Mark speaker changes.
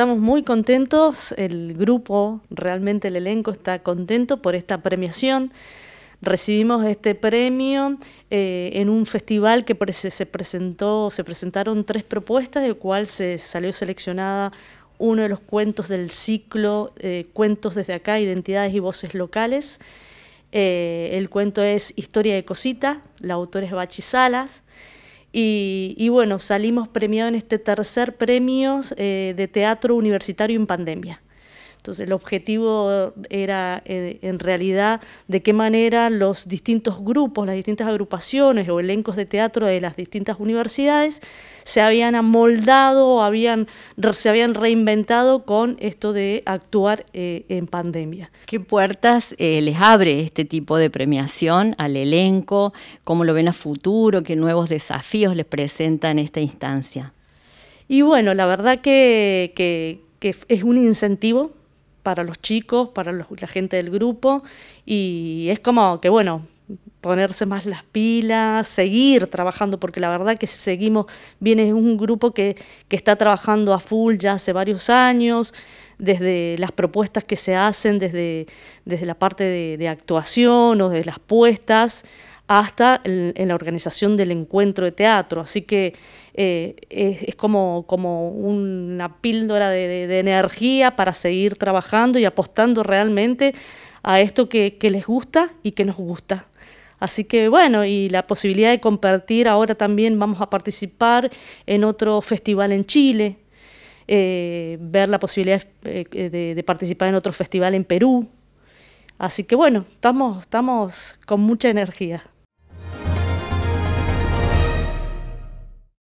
Speaker 1: estamos muy contentos, el grupo, realmente el elenco está contento por esta premiación. Recibimos este premio eh, en un festival que se presentó, se presentaron tres propuestas, de cual se salió seleccionada uno de los cuentos del ciclo eh, Cuentos desde acá, Identidades y Voces Locales. Eh, el cuento es Historia de Cosita, la autora es Bachi Salas. Y, bueno, salimos premiados en este tercer premio eh, de teatro universitario en pandemia. Entonces el objetivo era eh, en realidad de qué manera los distintos grupos, las distintas agrupaciones o elencos de teatro de las distintas universidades se habían amoldado, habían, se habían reinventado con esto de actuar eh, en pandemia.
Speaker 2: ¿Qué puertas eh, les abre este tipo de premiación al elenco? ¿Cómo lo ven a futuro? ¿Qué nuevos desafíos les presenta en esta instancia?
Speaker 1: Y bueno, la verdad que es un incentivo para los chicos, para la gente del grupo, y es como que, bueno, ponerse más las pilas, seguir trabajando, porque la verdad que seguimos, viene un grupo que, está trabajando a full ya hace varios años, desde las propuestas que se hacen, desde, desde la parte de, de actuación o de las puestas, hasta en la organización del encuentro de teatro. Así que eh, es, como, como una píldora de, energía para seguir trabajando y apostando realmente a esto que, les gusta y que nos gusta. Así que bueno, y la posibilidad de compartir, ahora también vamos a participar en otro festival en Chile, eh, ver la posibilidad eh, de, de, participar en otro festival en Perú. Así que bueno, estamos, estamos con mucha energía.